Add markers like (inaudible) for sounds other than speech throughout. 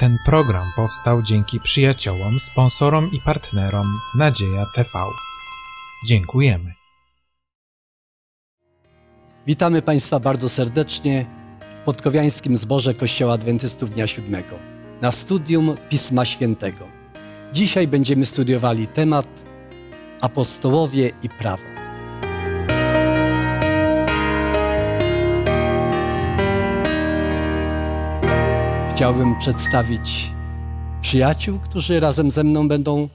Ten program powstał dzięki przyjaciołom, sponsorom i partnerom Nadzieja TV. Dziękujemy. Witamy Państwa bardzo serdecznie w Podkowiańskim Zborze Kościoła Adwentystów Dnia Siódmego na studium Pisma Świętego. Dzisiaj będziemy studiowali temat Apostołowie i Prawo. chciałbym przedstawić przyjaciół, którzy razem ze mną będą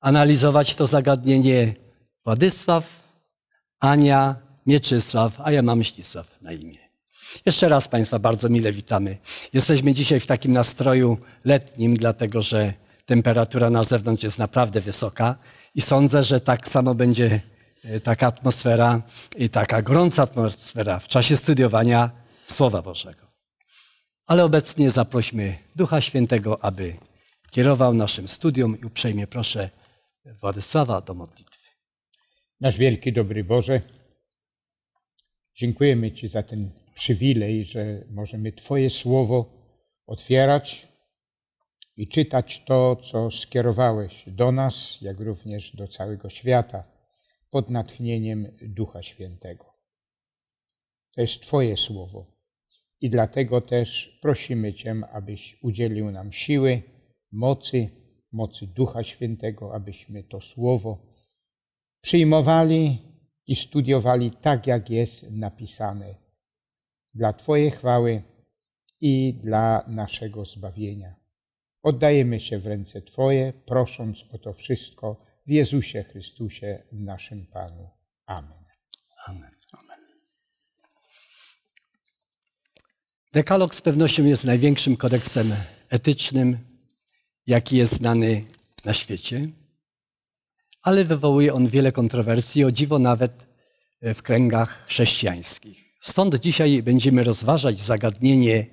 analizować to zagadnienie. Władysław, Ania, Mieczysław, a ja mam Ścisław na imię. Jeszcze raz Państwa bardzo mile witamy. Jesteśmy dzisiaj w takim nastroju letnim, dlatego że temperatura na zewnątrz jest naprawdę wysoka i sądzę, że tak samo będzie e, taka atmosfera i taka gorąca atmosfera w czasie studiowania Słowa Bożego. Ale obecnie zaprośmy Ducha Świętego, aby kierował naszym studium i uprzejmie proszę Władysława do modlitwy. Nasz wielki, dobry Boże, dziękujemy Ci za ten przywilej, że możemy Twoje słowo otwierać i czytać to, co skierowałeś do nas, jak również do całego świata pod natchnieniem Ducha Świętego. To jest Twoje słowo. I dlatego też prosimy Cię, abyś udzielił nam siły, mocy, mocy Ducha Świętego, abyśmy to słowo przyjmowali i studiowali tak, jak jest napisane, dla Twojej chwały i dla naszego zbawienia. Oddajemy się w ręce Twoje, prosząc o to wszystko w Jezusie Chrystusie, naszym Panu. Amen. Amen. Dekalog z pewnością jest największym kodeksem etycznym, jaki jest znany na świecie, ale wywołuje on wiele kontrowersji, o dziwo nawet e, w kręgach chrześcijańskich. Stąd dzisiaj będziemy rozważać zagadnienie,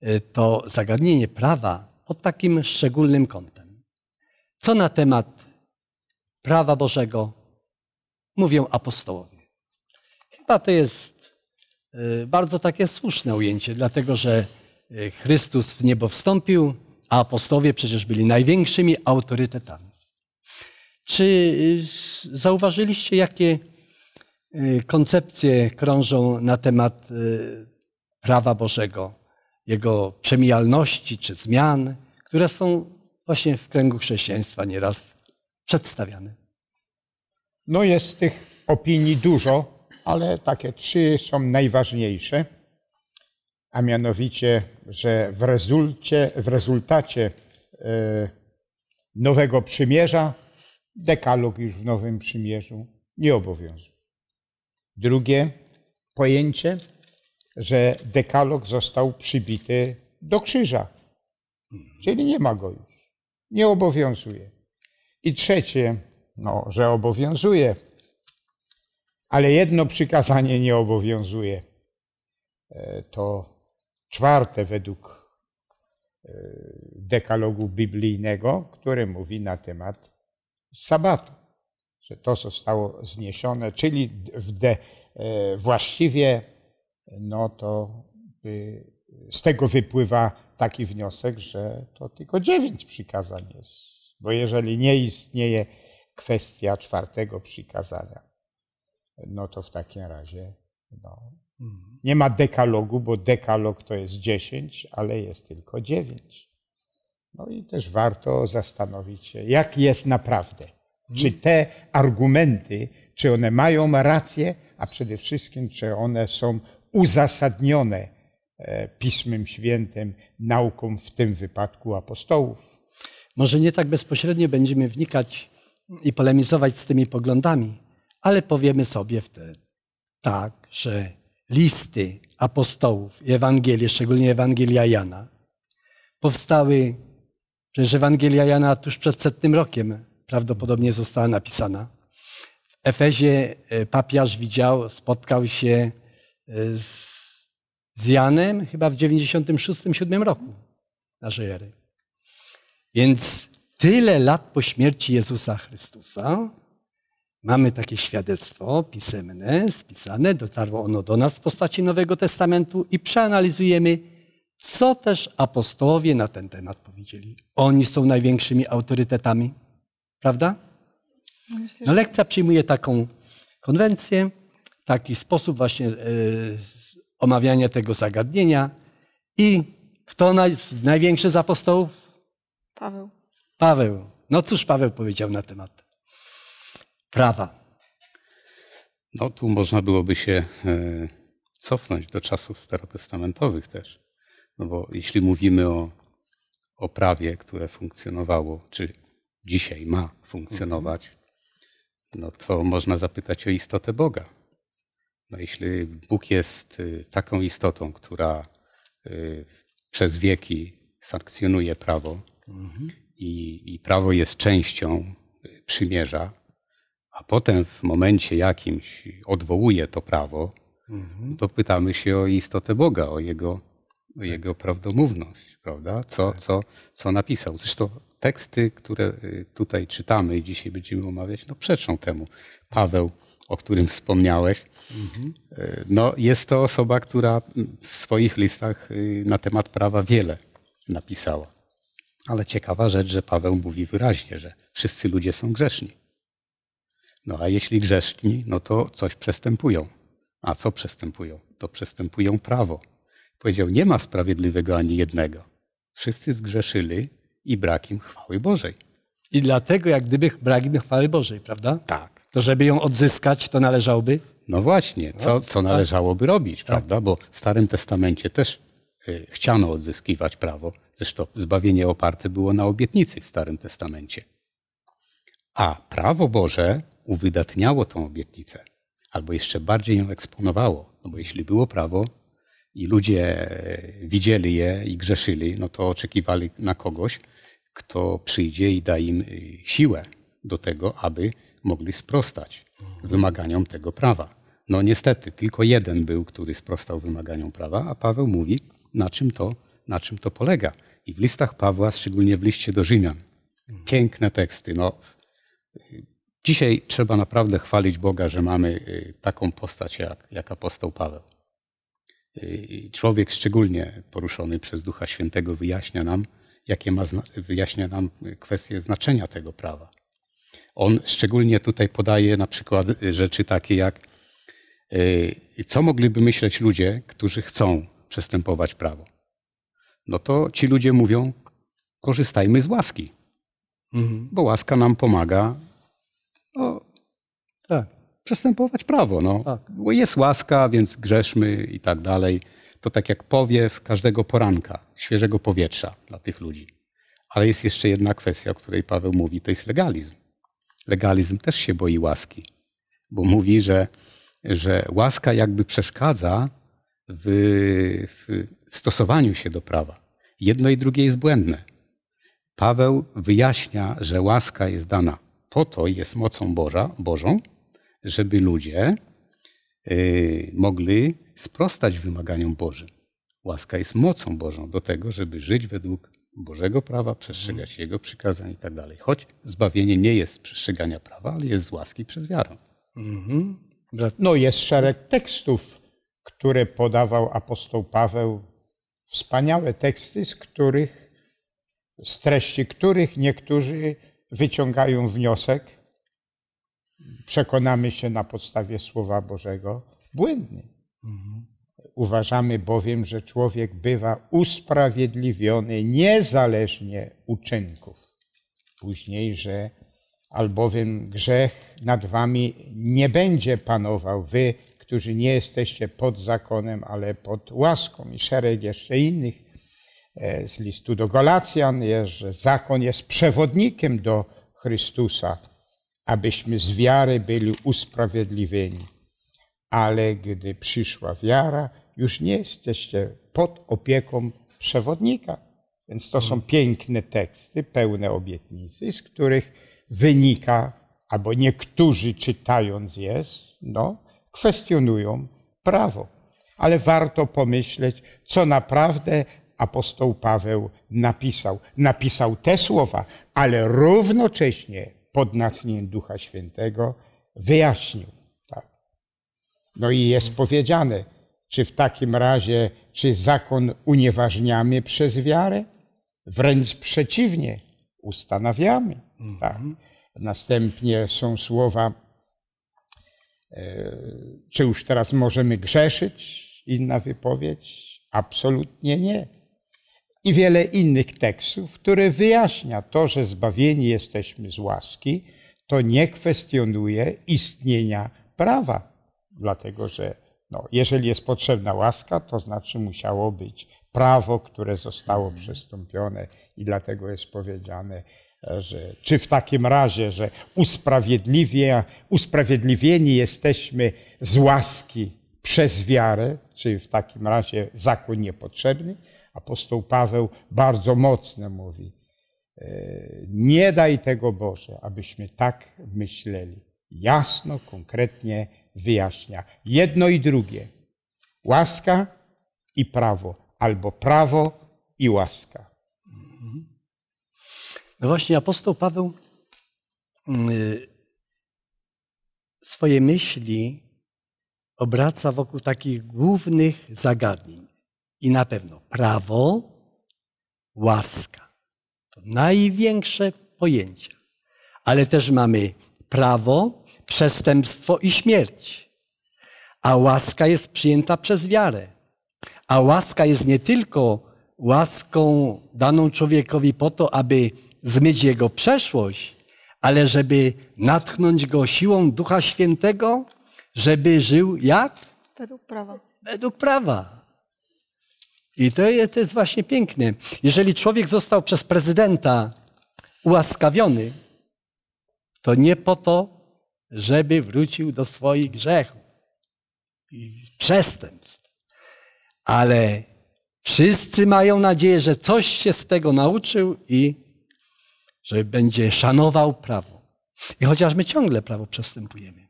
e, to zagadnienie prawa pod takim szczególnym kątem. Co na temat prawa Bożego mówią apostołowie? Chyba to jest Y, bardzo takie słuszne ujęcie, dlatego że y, Chrystus w niebo wstąpił, a apostowie przecież byli największymi autorytetami. Czy y, zauważyliście, jakie koncepcje krążą na temat prawa Bożego, jego przemijalności czy zmian, które są właśnie w kręgu chrześcijaństwa nieraz przedstawiane? No jest tych opinii dużo ale takie trzy są najważniejsze, a mianowicie, że w, rezulcie, w rezultacie e, nowego przymierza dekalog już w nowym przymierzu nie obowiązuje. Drugie pojęcie, że dekalog został przybity do krzyża, czyli nie ma go już, nie obowiązuje. I trzecie, no, że obowiązuje, ale jedno przykazanie nie obowiązuje. E, to czwarte według e, dekalogu biblijnego, które mówi na temat sabatu, że to zostało zniesione, czyli w de, e, właściwie no to z tego wypływa taki wniosek, że to tylko dziewięć przykazań jest. Bo jeżeli nie istnieje kwestia czwartego przykazania, no to w takim razie no, mhm. nie ma dekalogu, bo dekalog to jest dziesięć, ale jest tylko dziewięć. No i też warto zastanowić się, jak jest naprawdę. Mhm. Czy te argumenty, czy one mają rację, a przede wszystkim, czy one są uzasadnione e, Pismem Świętym, nauką w tym wypadku apostołów. Może nie tak bezpośrednio będziemy wnikać i polemizować z tymi poglądami, ale powiemy sobie wtedy tak, że listy apostołów i Ewangelie, szczególnie Ewangelia Jana, powstały, przecież Ewangelia Jana tuż przed setnym rokiem prawdopodobnie została napisana. W Efezie e, papiarz widział, spotkał się e, z, z Janem chyba w 96-7 roku naszej ery. Więc tyle lat po śmierci Jezusa Chrystusa Mamy takie świadectwo pisemne, spisane, dotarło ono do nas w postaci Nowego Testamentu i przeanalizujemy, co też apostołowie na ten temat powiedzieli. Oni są największymi autorytetami, prawda? No, lekcja przyjmuje taką konwencję, taki sposób właśnie e, omawiania tego zagadnienia. I kto naj, największy z apostołów? Paweł. Paweł. No cóż Paweł powiedział na temat prawa? No tu można byłoby się e, cofnąć do czasów starotestamentowych też. No bo jeśli mówimy o, o prawie, które funkcjonowało, czy dzisiaj ma funkcjonować, no to można zapytać o istotę Boga. No jeśli Bóg jest y, taką istotą, która y, przez wieki sankcjonuje prawo mhm. i, i prawo jest częścią y, przymierza, a potem w momencie jakimś odwołuje to prawo, mhm. to pytamy się o istotę Boga, o jego, o jego tak. prawdomówność, prawda? Co, tak. co, co napisał. Zresztą teksty, które y, tutaj czytamy i dzisiaj będziemy omawiać, no przeczą temu. Paweł, o którym wspomniałeś, mhm. Y, no jest to osoba, która w swoich listach y, na temat prawa wiele napisała. Ale ciekawa rzecz, że Paweł mówi wyraźnie, że wszyscy ludzie są grzeszni. No a jeśli grzeszni, no to coś przestępują. A co przestępują? To przestępują prawo. Powiedział, nie ma sprawiedliwego ani jednego. Wszyscy zgrzeszyli i brak im chwały Bożej. I dlatego jak gdyby brak im chwały Bożej, prawda? Tak. To żeby ją odzyskać, to należałoby? No właśnie, co, no, co tak. należałoby robić, tak. prawda? Bo w Starym Testamencie też y, chciano odzyskiwać prawo. Zresztą zbawienie oparte było na obietnicy w Starym Testamencie. A prawo Boże uwydatniało tą obietnicę, albo jeszcze bardziej ją eksponowało. No bo jeśli było prawo i ludzie widzieli je i grzeszyli, no to oczekiwali na kogoś, kto przyjdzie i da im y, siłę do tego, aby mogli sprostać wymaganiom tego prawa. No niestety, tylko jeden był, który sprostał wymaganiom prawa, a Paweł mówi, na czym to, na czym to polega. I w listach Pawła, szczególnie w liście do Rzymian, piękne teksty. No, Dzisiaj trzeba naprawdę chwalić Boga, że mamy y, taką postać jak, jak apostoł Paweł. Y, człowiek szczególnie poruszony przez Ducha Świętego wyjaśnia nam, jakie ma, wyjaśnia nam kwestię znaczenia tego prawa. On szczególnie tutaj podaje na przykład y, rzeczy takie jak co mogliby myśleć ludzie, którzy chcą przestępować prawo. No to ci ludzie mówią, korzystajmy z łaski, mhm. bo łaska nam pomaga no, tak. przestępować prawo. No. Tak. Bo jest łaska, więc grzeszmy i tak dalej. To tak jak powiew każdego poranka, świeżego powietrza dla tych ludzi. Ale jest jeszcze jedna kwestia, o której Paweł mówi, to jest legalizm. Legalizm też się boi łaski, bo mówi, że, że łaska jakby przeszkadza w, w, w stosowaniu się do prawa. Jedno i drugie jest błędne. Paweł wyjaśnia, że łaska jest dana po to jest mocą Boża, Bożą, żeby ludzie y, mogli sprostać wymaganiom Bożym. Łaska jest mocą Bożą do tego, żeby żyć według Bożego prawa, przestrzegać mhm. Jego przykazań i tak dalej. Choć zbawienie nie jest przestrzegania prawa, ale jest z łaski przez wiarę. Mhm. No jest szereg tekstów, które podawał apostoł Paweł. Wspaniałe teksty, z których, z treści których niektórzy wyciągają wniosek, przekonamy się na podstawie Słowa Bożego, błędny. Mhm. Uważamy bowiem, że człowiek bywa usprawiedliwiony niezależnie uczynków. Później, że albowiem grzech nad wami nie będzie panował, wy, którzy nie jesteście pod zakonem, ale pod łaską i szereg jeszcze innych E, z listu do Galacjan jest, że zakon jest przewodnikiem do Chrystusa, abyśmy z wiary byli usprawiedliwieni. Ale gdy przyszła wiara, już nie jesteście pod opieką przewodnika. Więc to są mhm. piękne teksty, pełne obietnicy, z których wynika, albo niektórzy czytając je, no, kwestionują prawo. Ale warto pomyśleć, co naprawdę apostoł Paweł napisał. Napisał te słowa, ale równocześnie pod natchnieniem Ducha Świętego wyjaśnił. Tak. No i jest powiedziane, czy w takim razie, czy zakon unieważniamy przez wiarę? Wręcz przeciwnie, ustanawiamy. Mhm. Tak. Następnie są słowa, e, czy już teraz możemy grzeszyć? Inna wypowiedź? Absolutnie nie i wiele innych tekstów, które wyjaśnia to, że zbawieni jesteśmy z łaski, to nie kwestionuje istnienia prawa, dlatego że no, jeżeli jest potrzebna łaska, to znaczy musiało być prawo, które zostało przestąpione i dlatego jest powiedziane, że czy w takim razie, że usprawiedliwieni jesteśmy z łaski przez wiarę, czy w takim razie zakon niepotrzebny, apostoł Paweł bardzo mocno mówi. E, nie daj tego Boże, abyśmy tak myśleli. Jasno, konkretnie wyjaśnia. Jedno i drugie. Łaska i prawo, albo prawo i łaska. No właśnie, apostoł Paweł mm, y, swoje myśli obraca wokół takich głównych zagadnień. I na pewno prawo, łaska. To największe pojęcia. Ale też mamy prawo, przestępstwo i śmierć. A łaska jest przyjęta przez wiarę. A łaska jest nie tylko łaską daną człowiekowi po to, aby zmyć jego przeszłość, ale żeby natchnąć go siłą Ducha Świętego, żeby żył jak? Według prawa. Według prawa. I to jest, to jest właśnie piękne. Jeżeli człowiek został przez prezydenta ułaskawiony, to nie po to, żeby wrócił do swoich grzechów i przestępstw. Ale wszyscy mają nadzieję, że coś się z tego nauczył i że będzie szanował prawo. I chociaż my ciągle prawo przestępujemy,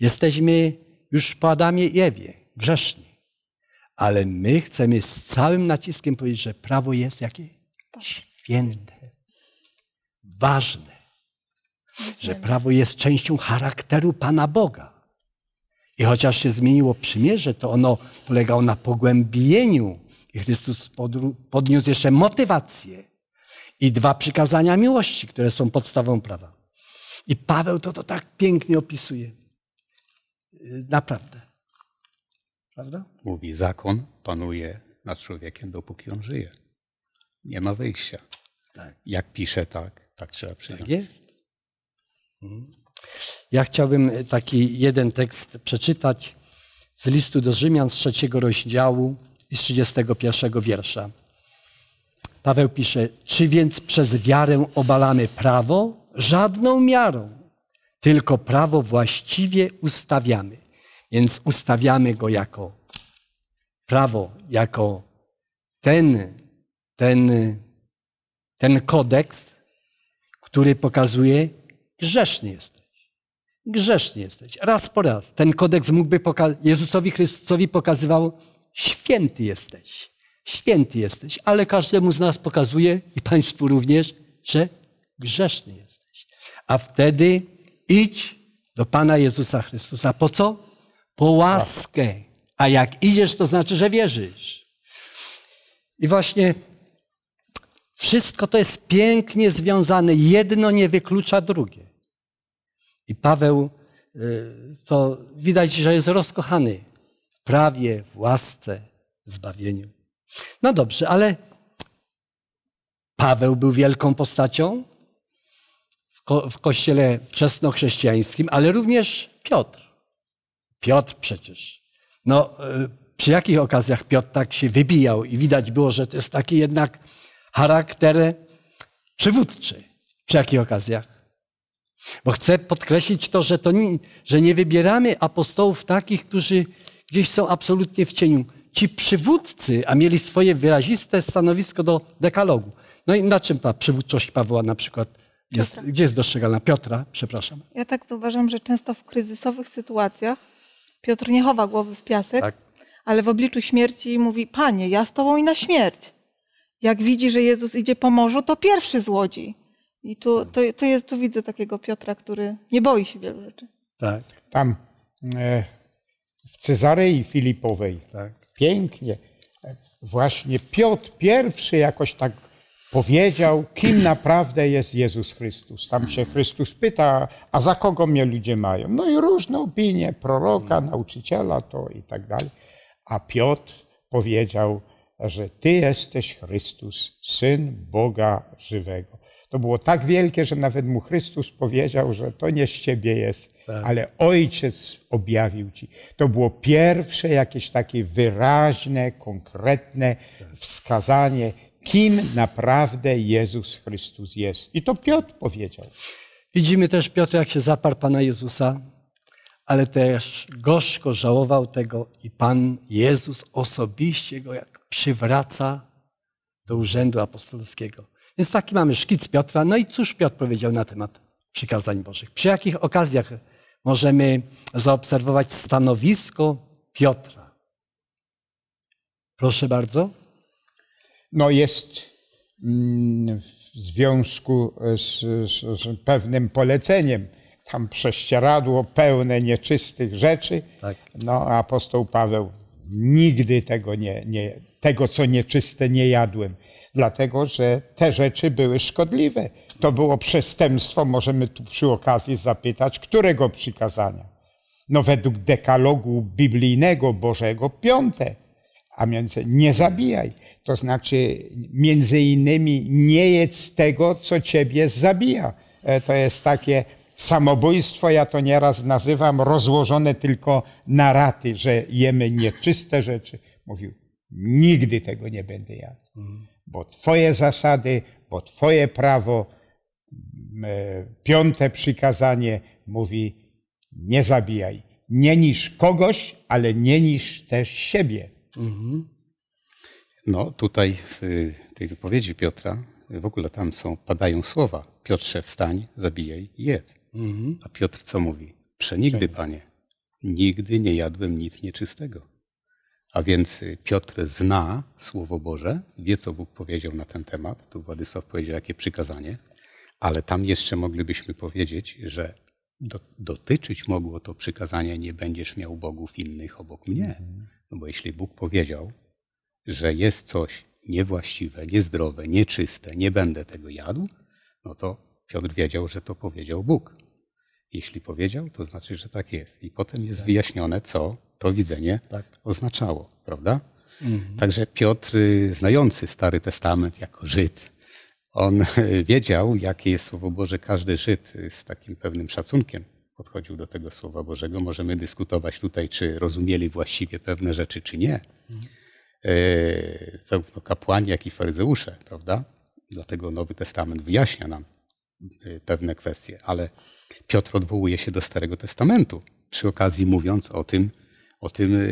jesteśmy już po Adamie i Ewie grzeszni. Ale my chcemy z całym naciskiem powiedzieć, że prawo jest jakie? Święte. Ważne. Że prawo jest częścią charakteru Pana Boga. I chociaż się zmieniło przymierze, to ono polegało na pogłębieniu. I Chrystus podniósł jeszcze motywację. I dwa przykazania miłości, które są podstawą prawa. I Paweł to, to tak pięknie opisuje. Y, naprawdę. Prawda? Mówi, zakon panuje nad człowiekiem, dopóki on żyje. Nie ma wyjścia. Tak. Jak pisze tak, tak trzeba przyjąć. Tak jest. Mhm. Ja chciałbym taki jeden tekst przeczytać z listu do Rzymian z trzeciego rozdziału i z 31 wiersza. Paweł pisze, czy więc przez wiarę obalamy prawo? Żadną miarą, tylko prawo właściwie ustawiamy. Więc ustawiamy go jako prawo, jako ten, ten, ten kodeks, który pokazuje, grzeszny jesteś. Grzeszny jesteś. Raz po raz. Ten kodeks mógłby Jezusowi Chrystusowi pokazywał, święty jesteś. Święty jesteś, ale każdemu z nas pokazuje i Państwu również, że grzeszny jesteś. A wtedy idź do Pana Jezusa Chrystusa. Po co? Po łaskę. A jak idziesz, to znaczy, że wierzysz. I właśnie wszystko to jest pięknie związane. Jedno nie wyklucza drugie. I Paweł, to y, widać, że jest rozkochany w prawie, w łasce, w zbawieniu. No dobrze, ale Paweł był wielką postacią w, ko w kościele wczesnochrześcijańskim, ale również Piotr. Piotr przecież. No, e, przy jakich okazjach Piotr tak się wybijał i widać było, że to jest taki jednak charakter przywódczy. Przy jakich okazjach? Bo chcę podkreślić to, że, to nie, że nie wybieramy apostołów takich, którzy gdzieś są absolutnie w cieniu. Ci przywódcy, a mieli swoje wyraziste stanowisko do dekalogu. No i na czym ta przywódczość Pawła na przykład jest, gdzie jest dostrzegalna? Piotra, przepraszam. Ja tak zauważam, że często w kryzysowych sytuacjach Piotr nie chowa głowy w piasek, tak. ale w obliczu śmierci mówi: Panie, ja z tobą i na śmierć. Jak widzi, że Jezus idzie po morzu, to pierwszy złodzi. I tu, tak. to, to jest, tu widzę takiego Piotra, który nie boi się wielu rzeczy. Tak. Tam e, w Cezarei Filipowej. Tak. Pięknie. E, właśnie Piotr pierwszy jakoś tak powiedział, kim naprawdę jest Jezus Chrystus. Tam się Chrystus pyta, a za kogo mnie ludzie mają? No i różne opinie proroka, nauczyciela to i tak dalej. A Piotr powiedział, że Ty jesteś Chrystus, Syn Boga żywego. To było tak wielkie, że nawet mu Chrystus powiedział, że to nie z Ciebie jest, tak. ale Ojciec objawił Ci. To było pierwsze jakieś takie wyraźne, konkretne tak. wskazanie, kim naprawdę Jezus Chrystus jest. I to Piotr powiedział. Widzimy też Piotr, jak się zaparł Pana Jezusa, ale też gorzko żałował tego i Pan Jezus osobiście go jak przywraca do urzędu apostolskiego. Więc taki mamy szkic Piotra. No i cóż Piotr powiedział na temat przykazań Bożych? Przy jakich okazjach możemy zaobserwować stanowisko Piotra? Proszę bardzo no jest mm, w związku z, z, z, pewnym poleceniem. Tam prześcieradło pełne nieczystych rzeczy. Tak. No, apostoł Paweł nigdy tego, nie, nie, tego, co nieczyste, nie jadłem, dlatego że te rzeczy były szkodliwe. To było przestępstwo, możemy tu przy okazji zapytać, którego przykazania? No, według dekalogu biblijnego Bożego, piąte, a więc nie zabijaj. To znaczy, między innymi, nie jedz tego, co ciebie zabija. E, to jest takie samobójstwo, ja to nieraz nazywam, rozłożone tylko na raty, że jemy nieczyste rzeczy. Mówił, nigdy tego nie będę jadł, mhm. bo twoje zasady, bo twoje prawo, e, piąte przykazanie mówi, nie zabijaj. Nie niż kogoś, ale nie niż też siebie. Mhm. No tutaj w y, tej wypowiedzi Piotra w ogóle tam są, padają słowa Piotrze wstań, zabijaj i jedz. Mhm. A Piotr co mówi? Przenigdy, panie, nigdy nie jadłem nic nieczystego. A więc y, Piotr zna Słowo Boże, wie co Bóg powiedział na ten temat. Tu Władysław powiedział, jakie przykazanie. Ale tam jeszcze moglibyśmy powiedzieć, że do, dotyczyć mogło to przykazanie, nie będziesz miał bogów innych obok mnie. Mhm. No bo jeśli Bóg powiedział, że jest coś niewłaściwe, niezdrowe, nieczyste, nie będę tego jadł, no to Piotr wiedział, że to powiedział Bóg. Jeśli powiedział, to znaczy, że tak jest. I potem jest tak. wyjaśnione, co to widzenie tak. oznaczało, prawda? Mhm. Także Piotr, y, znający Stary Testament jako Żyd, on y, wiedział, jakie jest Słowo Boże. Każdy Żyd y, z takim pewnym szacunkiem podchodził do tego Słowa Bożego. Możemy dyskutować tutaj, czy rozumieli właściwie pewne rzeczy, czy nie. Mhm. E, zarówno kapłani, jak i faryzeusze, prawda? Dlatego Nowy Testament wyjaśnia nam e, pewne kwestie, ale Piotr odwołuje się do Starego Testamentu przy okazji mówiąc o tym, o tym e,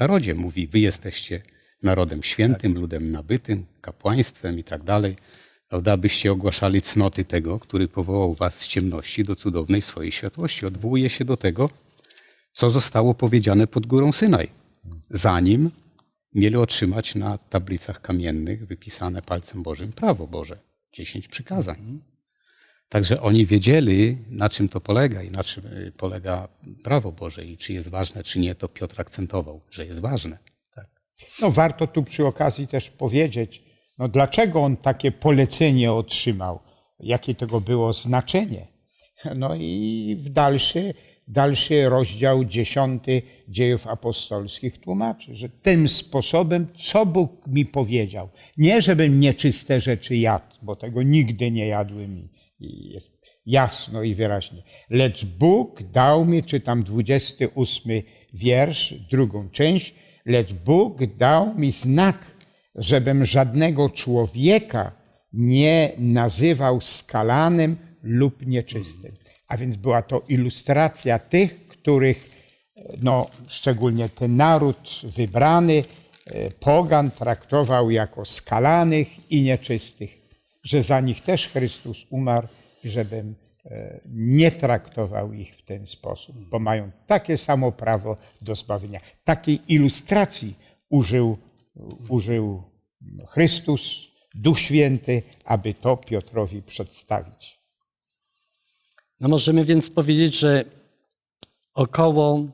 narodzie. Mówi, wy jesteście narodem świętym, tak. ludem nabytym, kapłaństwem i tak dalej, prawda, byście ogłaszali cnoty tego, który powołał was z ciemności do cudownej swojej światłości. Odwołuje się do tego, co zostało powiedziane pod górą Synaj, hmm. zanim mieli otrzymać na tablicach kamiennych wypisane palcem Bożym prawo Boże, dziesięć przykazań. Mhm. Także oni wiedzieli, na czym to polega i na czym y, polega prawo Boże i czy jest ważne, czy nie, to Piotr akcentował, że jest ważne. Tak. No, warto tu przy okazji też powiedzieć, no, dlaczego on takie polecenie otrzymał, jakie tego było znaczenie. No i w dalszy dalszy rozdział dziesiąty dziejów apostolskich tłumaczy, że tym sposobem, co Bóg mi powiedział, nie żebym nieczyste rzeczy jadł, bo tego nigdy nie jadły mi, jest jasno i wyraźnie, lecz Bóg dał mi, czytam 28 wiersz, drugą część, lecz Bóg dał mi znak, żebym żadnego człowieka nie nazywał skalanym lub nieczystym a więc była to ilustracja tych, których e, no, szczególnie ten naród wybrany, e, pogan traktował jako skalanych i nieczystych, że za nich też Chrystus umarł, żebym e, nie traktował ich w ten sposób, bo mają takie samo prawo do zbawienia. Takiej ilustracji użył, użył Chrystus, Duch Święty, aby to Piotrowi przedstawić. No możemy więc powiedzieć, że około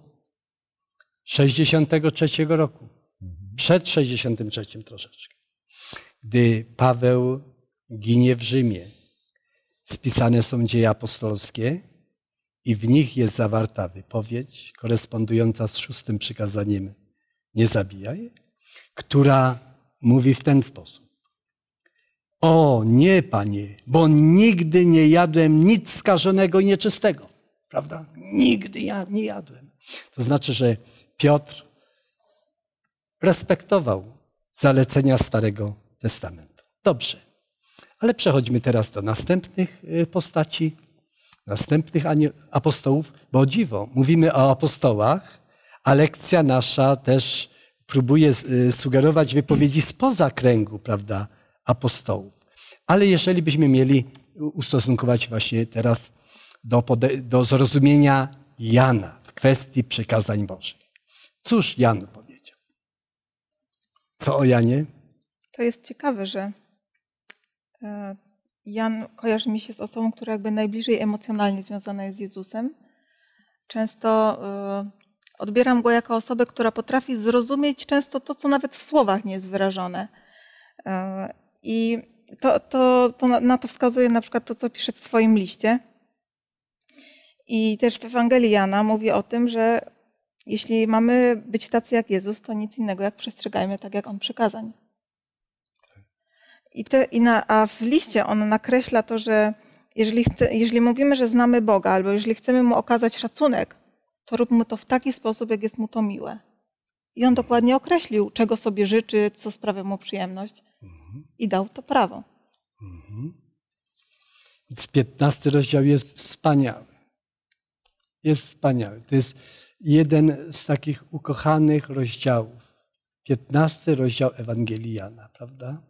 63 roku, mhm. przed 63 troszeczkę, gdy Paweł ginie w Rzymie, spisane są dzieje apostolskie i w nich jest zawarta wypowiedź korespondująca z szóstym przykazaniem nie zabijaj, która mówi w ten sposób. O nie, panie, bo nigdy nie jadłem nic skażonego i nieczystego. Prawda? Nigdy ja nie jadłem. To znaczy, że Piotr respektował zalecenia Starego Testamentu. Dobrze. Ale przechodźmy teraz do następnych y, postaci, następnych apostołów, bo dziwo, mówimy o apostołach, a lekcja nasza też próbuje y, sugerować wypowiedzi spoza kręgu, prawda? apostołów. Ale jeżeli byśmy mieli ustosunkować właśnie teraz do, do zrozumienia Jana w kwestii przekazań Bożych. Cóż Jan powiedział? Co o Janie? To jest ciekawe, że e, Jan kojarzy mi się z osobą, która jakby najbliżej emocjonalnie związana jest z Jezusem. Często e, odbieram go jako osobę, która potrafi zrozumieć często to, co nawet w słowach nie jest wyrażone. E, i to, to, to na, na to wskazuje na przykład to, co pisze w swoim liście. I też w Ewangelii Jana mówi o tym, że jeśli mamy być tacy jak Jezus, to nic innego jak przestrzegajmy tak, jak On przykazań. I, te, i na, a w liście on nakreśla to, że jeżeli, chce, jeżeli mówimy, że znamy Boga, albo jeżeli chcemy Mu okazać szacunek, to róbmy to w taki sposób, jak jest Mu to miłe. I on dokładnie określił, czego sobie życzy, co sprawia Mu przyjemność. I dał to prawo. Mhm. Więc 15 rozdział jest wspaniały. Jest wspaniały. To jest jeden z takich ukochanych rozdziałów. 15 rozdział Ewangelii Jana, prawda?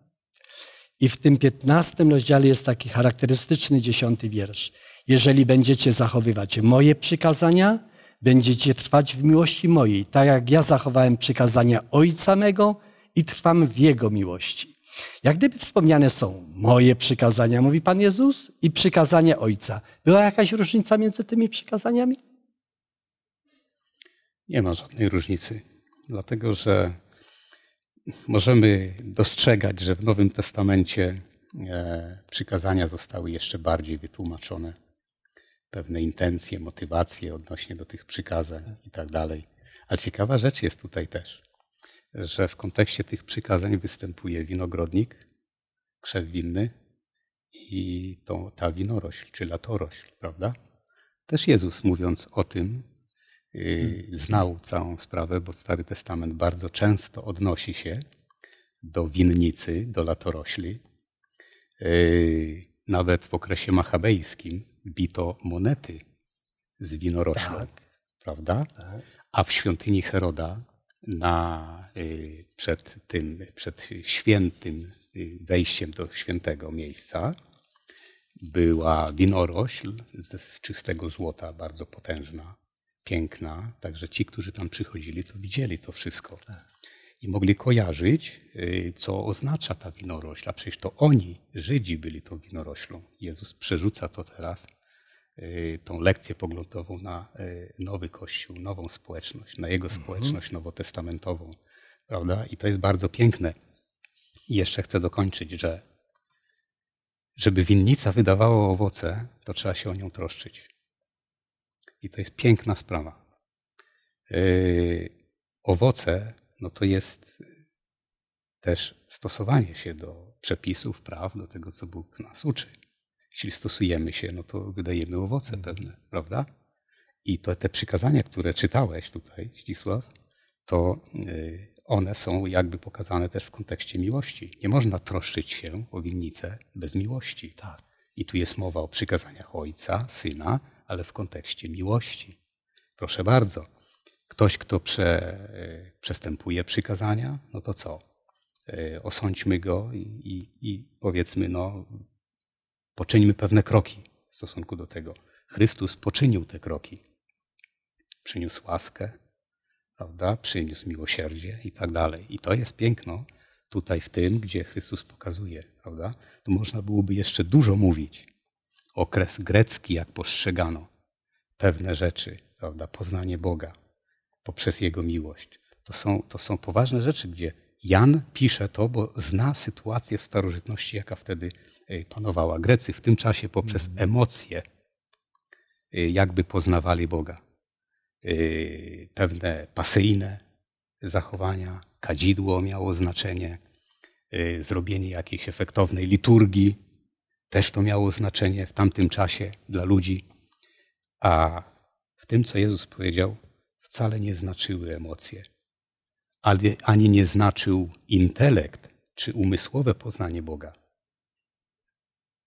I w tym 15 rozdziale jest taki charakterystyczny dziesiąty wiersz. Jeżeli będziecie zachowywać moje przykazania, będziecie trwać w miłości mojej, tak jak ja zachowałem przykazania Ojca mego i trwam w Jego miłości. Jak gdyby wspomniane są moje przykazania, mówi Pan Jezus, i przykazanie Ojca. Była jakaś różnica między tymi przykazaniami? Nie ma żadnej różnicy, dlatego że możemy dostrzegać, że w Nowym Testamencie e, przykazania zostały jeszcze bardziej wytłumaczone. Pewne intencje, motywacje odnośnie do tych przykazań i tak dalej. Ale ciekawa rzecz jest tutaj też że w kontekście tych przykazań występuje winogrodnik, krzew winny i to, ta winorośl, czy latorośl, prawda? Też Jezus mówiąc o tym, y, hmm. znał całą sprawę, bo Stary Testament bardzo często odnosi się do winnicy, do latorośli. Y, nawet w okresie machabejskim bito monety z winorośla, tak. prawda? Tak. A w świątyni Heroda na, y, przed tym, przed świętym y, wejściem do świętego miejsca była winorośl z, z czystego złota, bardzo potężna, piękna. Także ci, którzy tam przychodzili, to widzieli to wszystko. I mogli kojarzyć, y, co oznacza ta winorośla. Przecież to oni, Żydzi, byli tą winoroślą. Jezus przerzuca to teraz E, tą lekcję poglądową na e, nowy Kościół, nową społeczność, na jego mhm. społeczność nowotestamentową. Prawda? I to jest bardzo piękne. I jeszcze chcę dokończyć, że żeby winnica wydawała owoce, to trzeba się o nią troszczyć. I to jest piękna sprawa. E, owoce, no to jest też stosowanie się do przepisów, praw, do tego, co Bóg nas uczy. Jeśli stosujemy się, no to wydajemy owoce mhm. pewne, prawda? I to, te przykazania, które czytałeś tutaj, Ścisław, to y, one są jakby pokazane też w kontekście miłości. Nie można troszczyć się o winnicę bez miłości. Tak. I tu jest mowa o przykazaniach ojca, syna, ale w kontekście miłości. Proszę bardzo. Ktoś, kto prze, y, przestępuje przykazania, no to co? Y, osądźmy go i, i, i powiedzmy, no poczyńmy pewne kroki w stosunku do tego. Chrystus poczynił te kroki. Przyniósł łaskę, prawda? Przyniósł miłosierdzie i tak dalej. I to jest piękno tutaj w tym, gdzie Chrystus pokazuje, prawda? Tu można byłoby jeszcze dużo mówić. Okres grecki, jak postrzegano pewne rzeczy, prawda? Poznanie Boga poprzez Jego miłość. To są, to są poważne rzeczy, gdzie Jan pisze to, bo zna sytuację w starożytności, jaka wtedy Y, panowała Grecy w tym czasie poprzez mhm. emocje, y, jakby poznawali Boga. Y, pewne pasyjne zachowania, kadzidło miało znaczenie, zrobienie jakiejś efektownej liturgii też to miało znaczenie w tamtym czasie dla ludzi. A w tym, co Jezus powiedział, wcale nie znaczyły emocje, ani nie znaczył intelekt czy umysłowe poznanie Boga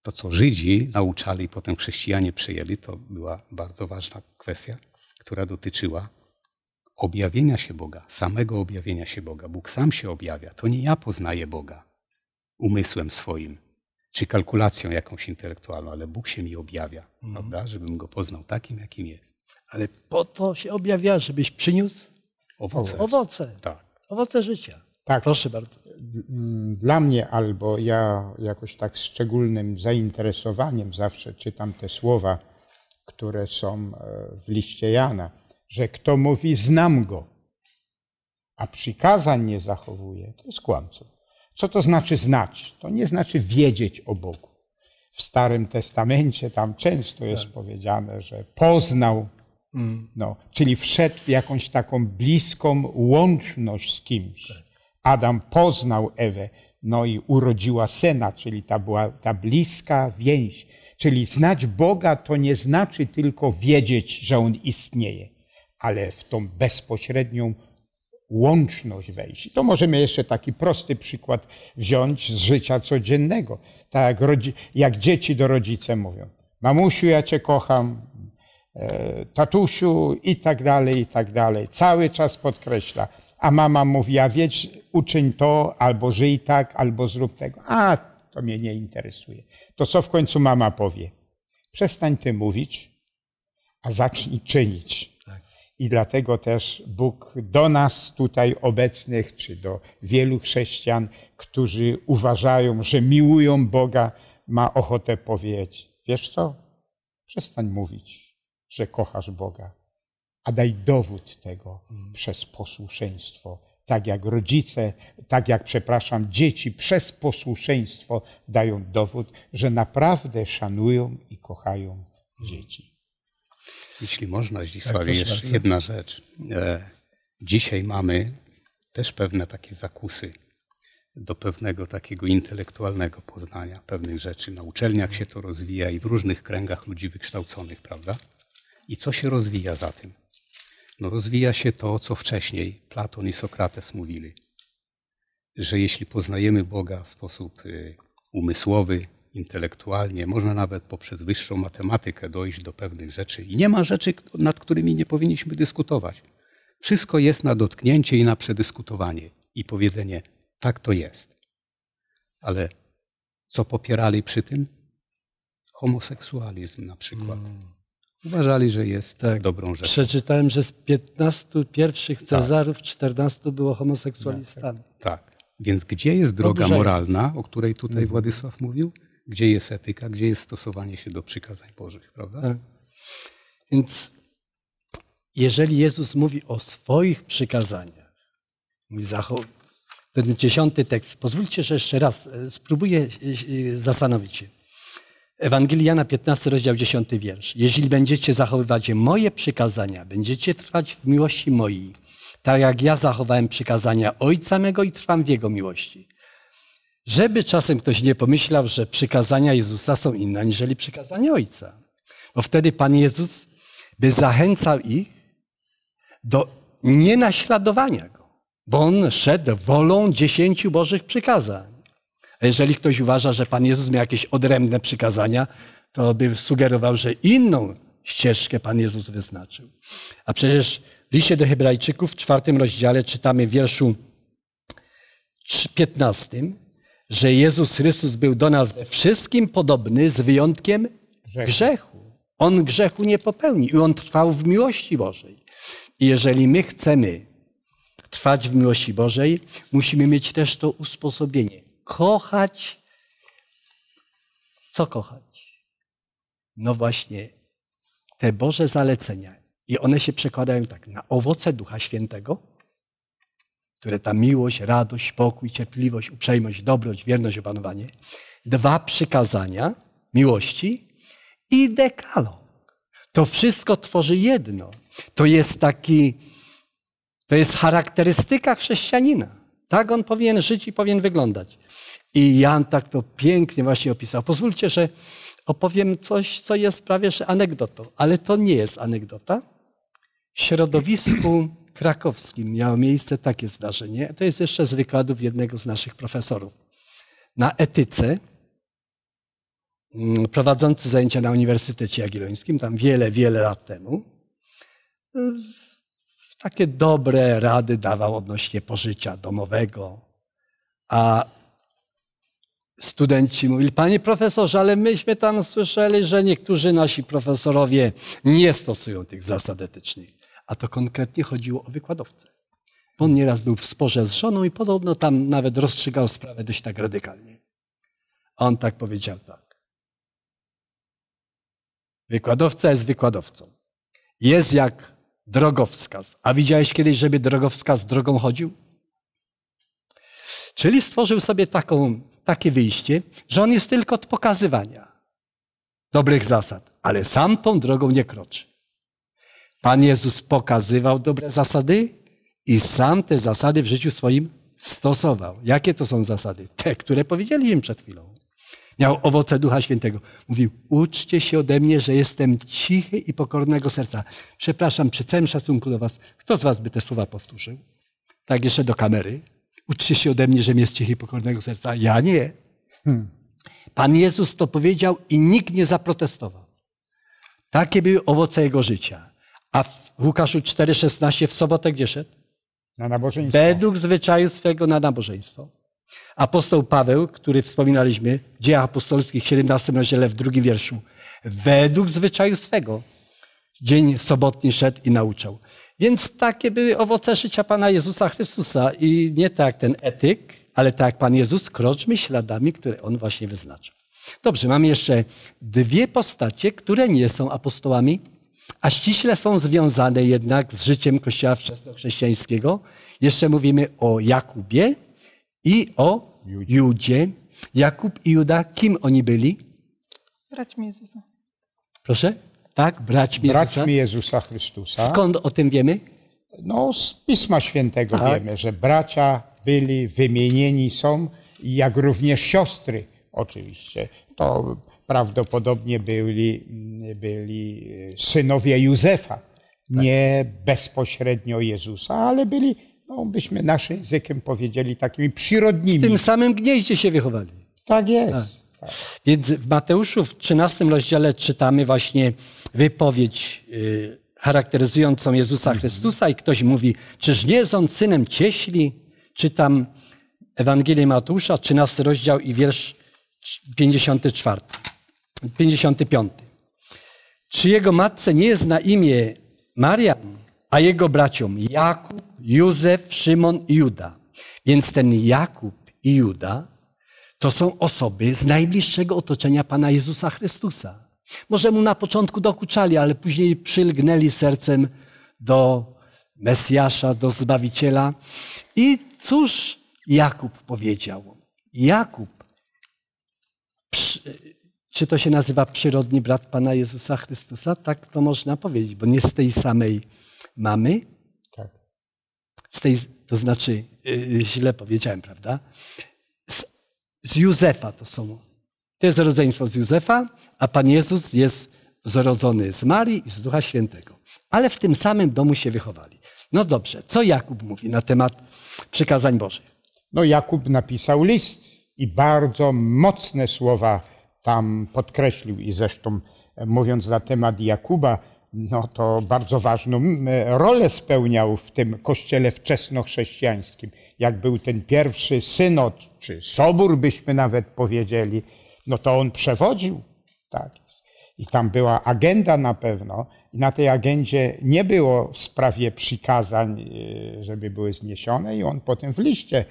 to, co Żydzi nauczali, potem chrześcijanie przyjęli, to była bardzo ważna kwestia, która dotyczyła objawienia się Boga, samego objawienia się Boga. Bóg sam się objawia. To nie ja poznaję Boga umysłem swoim czy kalkulacją jakąś intelektualną, ale Bóg się mi objawia, mm. prawda? Żebym go poznał takim, jakim jest. Ale po to się objawia, żebyś przyniósł owoce. owoce. Tak. Owoce życia. Tak. Proszę bardzo. Mm, dla mnie albo ja jakoś tak szczególnym zainteresowaniem zawsze czytam te słowa, które są e, w liście Jana, że kto mówi znam go, a przykazań nie zachowuje, to jest kłamcą. Co to znaczy znać? To nie znaczy wiedzieć o Bogu. W Starym Testamencie tam często jest tak. powiedziane, że poznał, mm. no, czyli wszedł w jakąś taką bliską łączność z kimś. Tak. Adam poznał Ewę, no i urodziła Sena, czyli ta była ta bliska więź. Czyli znać Boga to nie znaczy tylko wiedzieć, że On istnieje, ale w tą bezpośrednią łączność wejść. to możemy jeszcze taki prosty przykład wziąć z życia codziennego. Tak jak, jak dzieci do rodzice mówią, mamusiu, ja cię kocham, e, tatusiu i tak dalej, i tak dalej. Cały czas podkreśla a mama mówi, a wiesz, uczyń to, albo żyj tak, albo zrób tego. A, to mnie nie interesuje. To co w końcu mama powie? Przestań ty mówić, a zacznij czynić. Tak. I dlatego też Bóg do nas tutaj obecnych, czy do wielu chrześcijan, którzy uważają, że miłują Boga, ma ochotę powiedzieć: Wiesz co? Przestań mówić, że kochasz Boga a daj dowód tego mhm. przez posłuszeństwo. Tak jak rodzice, tak jak, przepraszam, dzieci przez posłuszeństwo dają dowód, że naprawdę szanują i kochają mhm. dzieci. Jeśli można, Zdzisławie, tak, jeszcze jedna rzecz. E, dzisiaj mamy też pewne takie zakusy do pewnego takiego intelektualnego poznania pewnych rzeczy. Na uczelniach mhm. się to rozwija i w różnych kręgach ludzi wykształconych, prawda? I co się rozwija za tym? No rozwija się to, co wcześniej Platon i Sokrates mówili, że jeśli poznajemy Boga w sposób y, umysłowy, intelektualnie, można nawet poprzez wyższą matematykę dojść do pewnych rzeczy i nie ma rzeczy, nad którymi nie powinniśmy dyskutować. Wszystko jest na dotknięcie i na przedyskutowanie i powiedzenie, tak to jest. Ale co popierali przy tym? Homoseksualizm na przykład. Hmm. Uważali, że jest tak. dobrą rzeczą. Przeczytałem, że z 15 pierwszych Cezarów tak. 14 było homoseksualistami. Tak. tak. Więc gdzie jest droga moralna, o której tutaj mhm. Władysław mówił? Gdzie jest etyka, gdzie jest stosowanie się do przykazań Bożych, prawda? Tak. Więc jeżeli Jezus mówi o swoich przykazaniach, mówi zachow... ten dziesiąty tekst, pozwólcie, że jeszcze raz e, spróbuję e, e, zastanowić się Ewangelii Jana 15, rozdział 10, wiersz. Jeśli będziecie zachowywać moje przykazania, będziecie trwać w miłości mojej, tak jak ja zachowałem przykazania Ojca mego i trwam w Jego miłości. Żeby czasem ktoś nie pomyślał, że przykazania Jezusa są inne aniżeli przykazania Ojca. Bo wtedy Pan Jezus by zachęcał ich do nienaśladowania Go, bo On szedł wolą dziesięciu Bożych przykazań. A jeżeli ktoś uważa, że Pan Jezus miał jakieś odrębne przykazania, to by sugerował, że inną ścieżkę Pan Jezus wyznaczył. A przecież w liście do Hebrajczyków w czwartym rozdziale czytamy w wierszu 15, że Jezus Chrystus był do nas we wszystkim podobny z wyjątkiem grzechu. grzechu. On grzechu nie popełnił i on trwał w miłości Bożej. I jeżeli my chcemy trwać w miłości Bożej, musimy mieć też to usposobienie kochać. Co kochać? No właśnie te Boże zalecenia. I one się przekładają tak na owoce Ducha Świętego, które ta miłość, radość, pokój, cierpliwość, uprzejmość, dobroć, wierność, opanowanie. Dwa przykazania miłości i dekalog. To wszystko tworzy jedno. To jest taki, to jest charakterystyka chrześcijanina. Tak on powinien żyć i powinien wyglądać. I Jan tak to pięknie właśnie opisał. Pozwólcie, że opowiem coś, co jest prawie że anegdotą, ale to nie jest anegdota. W środowisku (clears throat) krakowskim miało miejsce takie zdarzenie. To jest jeszcze z wykładów jednego z naszych profesorów. Na etyce, mm, prowadzący zajęcia na Uniwersytecie Jagiellońskim, tam wiele, wiele lat temu, takie dobre rady dawał odnośnie pożycia domowego. A studenci mówili, panie profesorze, ale myśmy tam słyszeli, że niektórzy nasi profesorowie nie stosują tych zasad etycznych. A to konkretnie chodziło o wykładowcę. on nieraz był w sporze z żoną i podobno tam nawet rozstrzygał sprawę dość tak radykalnie. on tak powiedział tak. Wykładowca jest wykładowcą. Jest jak drogowskaz. A widziałeś kiedyś, żeby drogowskaz drogą chodził? Czyli stworzył sobie taką, takie wyjście, że on jest tylko od pokazywania dobrych zasad, ale sam tą drogą nie kroczy. Pan Jezus pokazywał dobre zasady i sam te zasady w życiu swoim stosował. Jakie to są zasady? Te, które powiedzieli im przed chwilą. Miał owoce Ducha Świętego. Mówił, uczcie się ode mnie, że jestem cichy i pokornego serca. Przepraszam, przy całym szacunku do was, kto z was by te słowa powtórzył? Tak jeszcze do kamery. Uczcie się ode mnie, że jest cichy i pokornego serca. Ja nie. Hmm. Pan Jezus to powiedział i nikt nie zaprotestował. Takie były owoce jego życia. A w Łukaszu 4,16 w sobotę gdzie szedł? Na nabożeństwo. Według zwyczaju swego na nabożeństwo. Apostoł Paweł, który wspominaliśmy, w dziejach apostolskich, 17 rozdziale, w drugim wierszu, według zwyczaju swego, dzień sobotni szedł i nauczał. Więc takie były owoce życia Pana Jezusa Chrystusa i nie tak ten etyk, ale tak Pan Jezus, kroczmy śladami, które On właśnie wyznaczył. Dobrze, mamy jeszcze dwie postacie, które nie są apostołami, a ściśle są związane jednak z życiem Kościoła wczesnochrześcijańskiego. Jeszcze mówimy o Jakubie i o Judzie. Jakub i Juda, kim oni byli? Braćmi Jezusa. Proszę? Tak, braćmi Jezusa. Braćmi Jezusa Chrystusa. Skąd o tym wiemy? No, z Pisma Świętego tak. wiemy, że bracia byli, wymienieni są, jak również siostry oczywiście. To prawdopodobnie byli, byli e, synowie Józefa, tak. nie bezpośrednio Jezusa, ale byli no, byśmy naszym językiem powiedzieli takimi przyrodnimi. W tym samym gnieździe się wychowali. Tak jest. Tak. Tak. Więc w Mateuszu w 13 rozdziale czytamy właśnie wypowiedź y, charakteryzującą Jezusa Chrystusa i ktoś mówi, czyż nie jest On synem cieśli? Czytam Ewangelię Mateusza, 13 rozdział i wiersz 54, 55. Czy jego matce nie jest na imię Maria, a jego braciom Jakub, Józef, Szymon i Juda. Więc ten Jakub i Juda to są osoby z najbliższego otoczenia Pana Jezusa Chrystusa. Może mu na początku dokuczali, ale później przylgnęli sercem do Mesjasza, do Zbawiciela. I cóż Jakub powiedział? Jakub, czy to się nazywa przyrodni brat Pana Jezusa Chrystusa? Tak to można powiedzieć, bo nie z tej samej mamy z tej, to znaczy yy, źle powiedziałem, prawda? Z, z Józefa to są. To jest rodzeństwo z Józefa, a Pan Jezus jest zrodzony z Marii i z Ducha Świętego. Ale w tym samym domu się wychowali. No dobrze, co Jakub mówi na temat przykazań Bożych? No Jakub napisał list i bardzo mocne słowa tam podkreślił i zresztą e, mówiąc na temat Jakuba, no to bardzo ważną e, rolę spełniał w tym kościele wczesnochrześcijańskim. Jak był ten pierwszy synod, czy sobór byśmy nawet powiedzieli, no to on przewodził. Tak I tam była agenda na pewno. I na tej agendzie nie było w sprawie przykazań, e, żeby były zniesione. I on potem w liście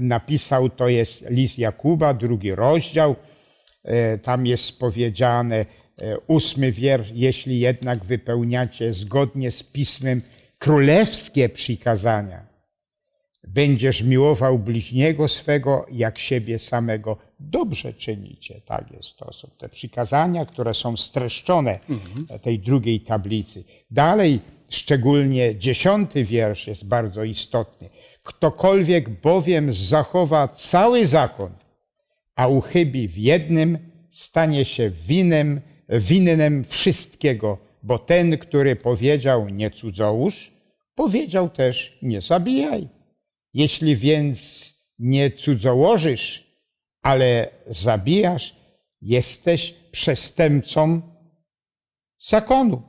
napisał, to jest list Jakuba, drugi rozdział. E, tam jest powiedziane, E, ósmy wiersz, jeśli jednak wypełniacie zgodnie z pismem królewskie przykazania, będziesz miłował bliźniego swego jak siebie samego. Dobrze czynicie, tak jest. To są te przykazania, które są streszczone mhm. tej drugiej tablicy. Dalej, szczególnie dziesiąty wiersz jest bardzo istotny. Ktokolwiek bowiem zachowa cały zakon, a uchybi w jednym, stanie się winem winnym wszystkiego, bo ten, który powiedział nie cudzołóż, powiedział też nie zabijaj. Jeśli więc nie cudzołożysz, ale zabijasz, jesteś przestępcą zakonu.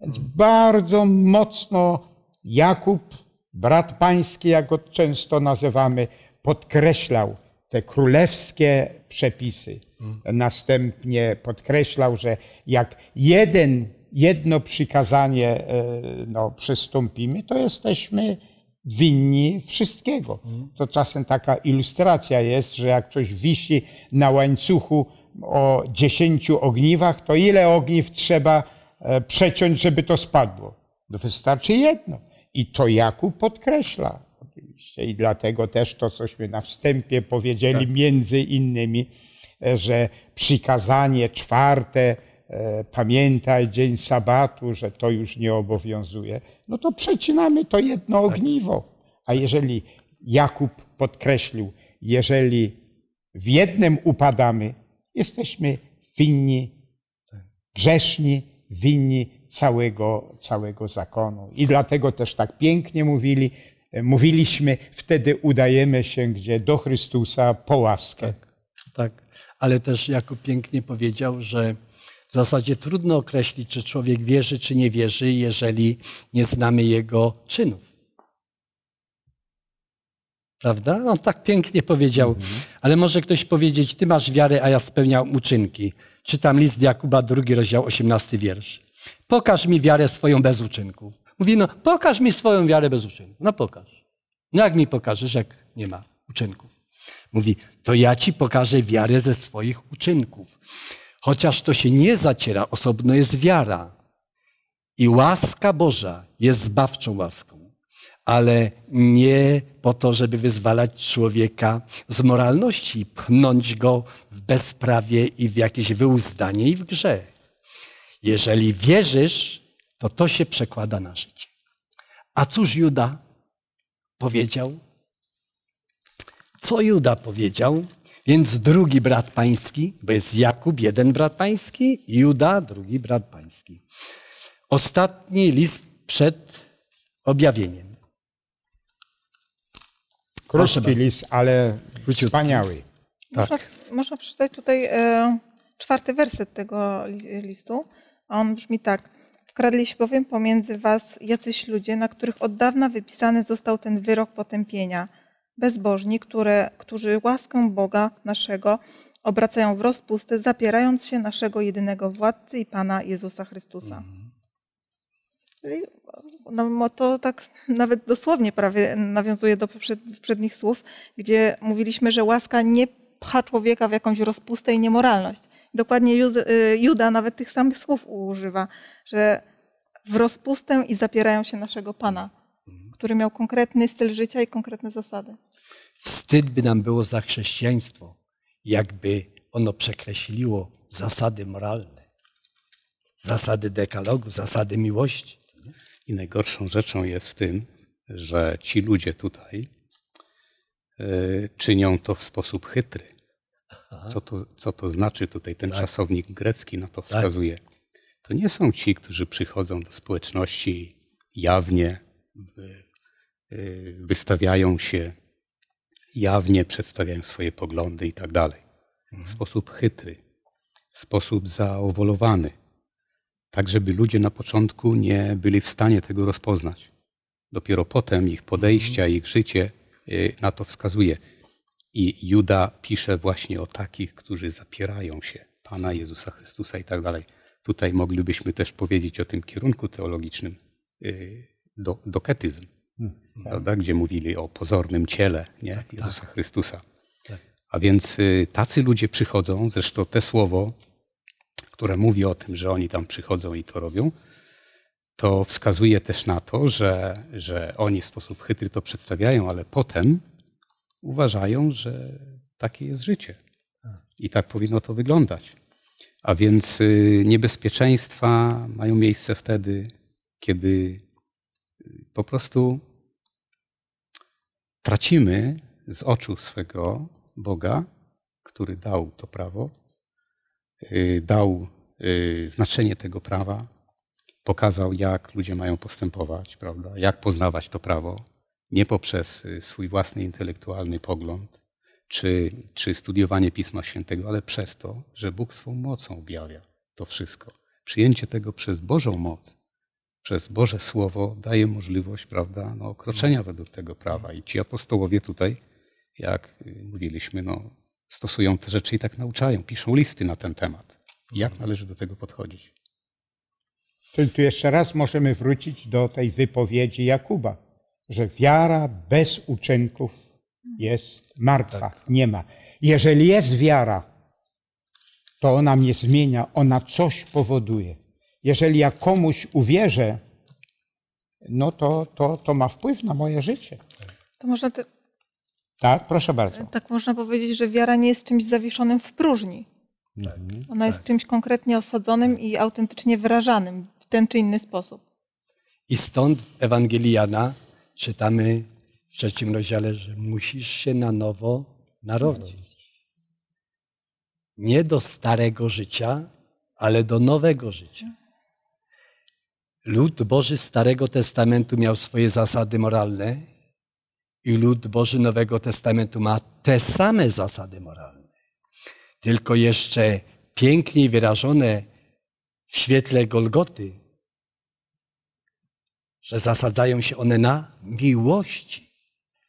Więc bardzo mocno Jakub, brat pański, jak go często nazywamy, podkreślał te królewskie przepisy. Następnie podkreślał, że jak jeden, jedno przykazanie e, no, przystąpimy, to jesteśmy winni wszystkiego. To czasem taka ilustracja jest, że jak coś wisi na łańcuchu o dziesięciu ogniwach, to ile ogniw trzeba e, przeciąć, żeby to spadło? No wystarczy jedno. I to Jakub podkreśla oczywiście. I dlatego też to, cośmy na wstępie powiedzieli, tak. między innymi, e, że przykazanie czwarte, e, pamiętaj dzień sabatu, że to już nie obowiązuje, no to przecinamy to jedno tak. ogniwo. A tak. jeżeli Jakub podkreślił, jeżeli w jednym upadamy, jesteśmy winni, tak. grzeszni, winni całego, całego zakonu. I dlatego też tak pięknie mówili, mówiliśmy, wtedy udajemy się gdzie? Do Chrystusa po łaskę. Tak, tak. ale też Jakub pięknie powiedział, że w zasadzie trudno określić, czy człowiek wierzy, czy nie wierzy, jeżeli nie znamy jego czynów. Prawda? On tak pięknie powiedział. Mhm. Ale może ktoś powiedzieć, ty masz wiarę, a ja spełniam uczynki. Czytam list Jakuba, drugi rozdział, osiemnasty wiersz. Pokaż mi wiarę swoją bez uczynków Mówi, no pokaż mi swoją wiarę bez uczynków. No pokaż. No jak mi pokażesz, jak nie ma uczynków? Mówi, to ja ci pokażę wiarę ze swoich uczynków. Chociaż to się nie zaciera, osobno jest wiara. I łaska Boża jest zbawczą łaską, ale nie po to, żeby wyzwalać człowieka z moralności, pchnąć go w bezprawie i w jakieś wyuzdanie i w grze. Jeżeli wierzysz, to to się przekłada na życie. A cóż Juda powiedział? Co Juda powiedział? Więc drugi brat pański, bo jest Jakub, jeden brat pański, Juda, drugi brat pański. Ostatni list przed objawieniem. Proszę Krótki list, ale wspaniały. Tak. Można, można przeczytać tutaj e, czwarty werset tego listu. On brzmi tak. Wkradli się bowiem pomiędzy was jacyś ludzie, na których od dawna wypisany został ten wyrok potępienia. Bezbożni, które, którzy łaskę Boga naszego obracają w rozpustę, zapierając się naszego jedynego władcy i Pana Jezusa Chrystusa. Mhm. Czyli no, to tak nawet dosłownie prawie nawiązuje do poprzednich słów, gdzie mówiliśmy, że łaska nie pcha człowieka w jakąś rozpustę i niemoralność. Dokładnie y, Juda nawet tych samych słów używa, że w rozpustę i zapierają się naszego Pana, mhm. który miał konkretny styl życia i konkretne zasady. Wstyd by nam było za chrześcijaństwo, jakby ono przekreśliło zasady moralne, zasady dekalogu, zasady miłości. I najgorszą rzeczą jest w tym, że ci ludzie tutaj y, czynią to w sposób chytry. Co to, co to znaczy tutaj ten tak. czasownik grecki na to tak. wskazuje? Tak. To nie są ci, którzy przychodzą do społeczności jawnie, y, wystawiają się jawnie, przedstawiają swoje poglądy i tak dalej. Mhm. W sposób chytry, w sposób zaowolowany, tak żeby ludzie na początku nie byli w stanie tego rozpoznać. Dopiero potem ich podejścia, mhm. ich życie y, na to wskazuje. I Juda pisze właśnie o takich, którzy zapierają się Pana Jezusa Chrystusa i tak dalej. Tutaj moglibyśmy też powiedzieć o tym kierunku teologicznym, y, do, doketyzm, hmm, tak. prawda? gdzie mówili o pozornym ciele nie? Tak, tak. Jezusa tak. Chrystusa. A więc y, tacy ludzie przychodzą, zresztą te słowo, które mówi o tym, że oni tam przychodzą i to robią, to wskazuje też na to, że, że oni w sposób chytry to przedstawiają, ale potem uważają, że takie jest życie i tak powinno to wyglądać. A więc y, niebezpieczeństwa mają miejsce wtedy, kiedy y, po prostu tracimy z oczu swego Boga, który dał to prawo, y, dał znaczenie tego prawa, pokazał, jak ludzie mają postępować, prawda? jak poznawać to prawo, nie poprzez y, swój własny intelektualny pogląd czy, czy studiowanie Pisma Świętego, ale przez to, że Bóg swą mocą objawia to wszystko. Przyjęcie tego przez Bożą moc, przez Boże Słowo daje możliwość prawda, no, kroczenia według tego prawa. I ci apostołowie tutaj, jak y, mówiliśmy, no, stosują te rzeczy i tak nauczają, piszą listy na ten temat. Jak mhm. należy do tego podchodzić? Tu jeszcze raz możemy wrócić do tej wypowiedzi Jakuba że wiara bez uczynków jest martwa, tak. nie ma. Jeżeli jest wiara, to ona mnie zmienia, ona coś powoduje. Jeżeli ja komuś uwierzę, no to, to, to ma wpływ na moje życie. To można te... Tak, proszę bardzo. E, tak można powiedzieć, że wiara nie jest czymś zawieszonym w próżni. Mhm. ona tak. jest czymś konkretnie osadzonym tak. i autentycznie wyrażanym w ten czy inny sposób. I stąd Ewangelii Jana czytamy w trzecim rozdziale, że musisz się na nowo narodzić. Nie do starego życia, ale do nowego życia. Lud Boży Starego Testamentu miał swoje zasady moralne i lud Boży Nowego Testamentu ma te same zasady moralne, tylko jeszcze piękniej wyrażone w świetle Golgoty że zasadzają się one na miłości,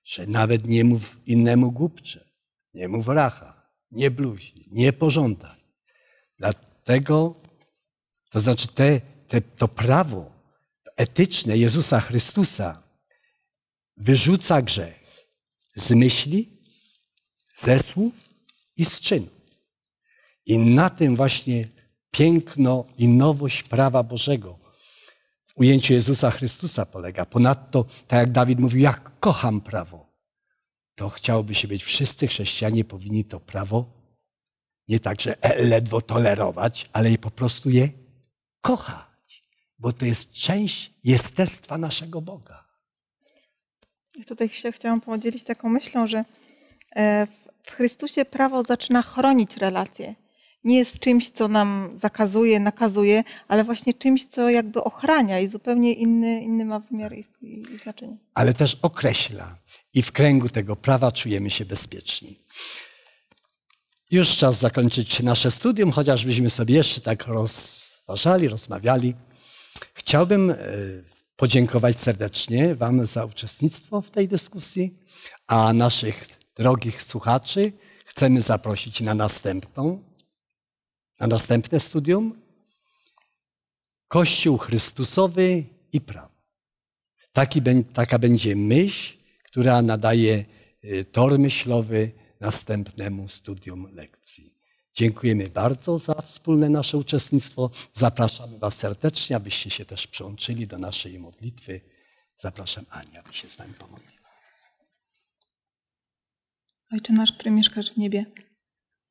że nawet nie mów innemu głupcze, nie mów racha, nie bluźnij, nie pożądaj. Dlatego, to znaczy te, te, to prawo etyczne Jezusa Chrystusa wyrzuca grzech z myśli, ze słów i z czynu. I na tym właśnie piękno i nowość prawa Bożego ujęcie Jezusa Chrystusa polega. Ponadto, tak jak Dawid mówił, jak kocham prawo, to chciałoby się być, wszyscy chrześcijanie powinni to prawo nie tak, że e, ledwo tolerować, ale i po prostu je kochać, bo to jest część jestestwa naszego Boga. Ja tutaj się chciałam podzielić taką myślą, że e, w Chrystusie prawo zaczyna chronić relacje nie jest czymś, co nam zakazuje, nakazuje, ale właśnie czymś, co jakby ochrania i zupełnie inny, inny ma wymiar i, i znaczenie. Ale też określa i w kręgu tego prawa czujemy się bezpieczni. Już czas zakończyć nasze studium, chociażbyśmy sobie jeszcze tak rozważali, rozmawiali. Chciałbym e, podziękować serdecznie Wam za uczestnictwo w tej dyskusji, a naszych drogich słuchaczy chcemy zaprosić na następną na następne studium? Kościół Chrystusowy i prawo. Taki, taka będzie myśl, która nadaje y, tor myślowy następnemu studium lekcji. Dziękujemy bardzo za wspólne nasze uczestnictwo. Zapraszamy Was serdecznie, abyście się też przyłączyli do naszej modlitwy. Zapraszam Ania, aby się z nami pomodliła. Ojcze nasz, który mieszkasz w niebie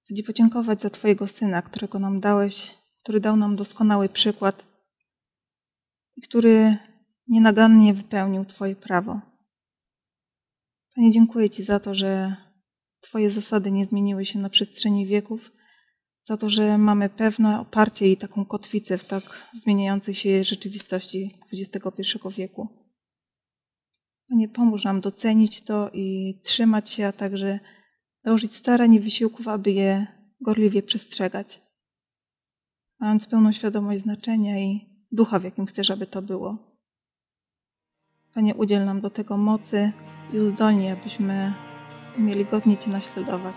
Chcę Ci podziękować za Twojego syna, którego nam dałeś, który dał nam doskonały przykład i który nienagannie wypełnił Twoje prawo. Panie, dziękuję Ci za to, że Twoje zasady nie zmieniły się na przestrzeni wieków, za to, że mamy pewne oparcie i taką kotwicę w tak zmieniającej się rzeczywistości XXI wieku. Panie, pomóż nam docenić to i trzymać się, a także dołożyć starań i wysiłków, aby je gorliwie przestrzegać, mając pełną świadomość znaczenia i ducha, w jakim chcesz, aby to było. Panie, udziel nam do tego mocy i uzdolnij, abyśmy mieli godnie Cię naśladować.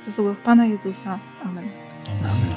W zasługach Pana Jezusa. Amen. Amen.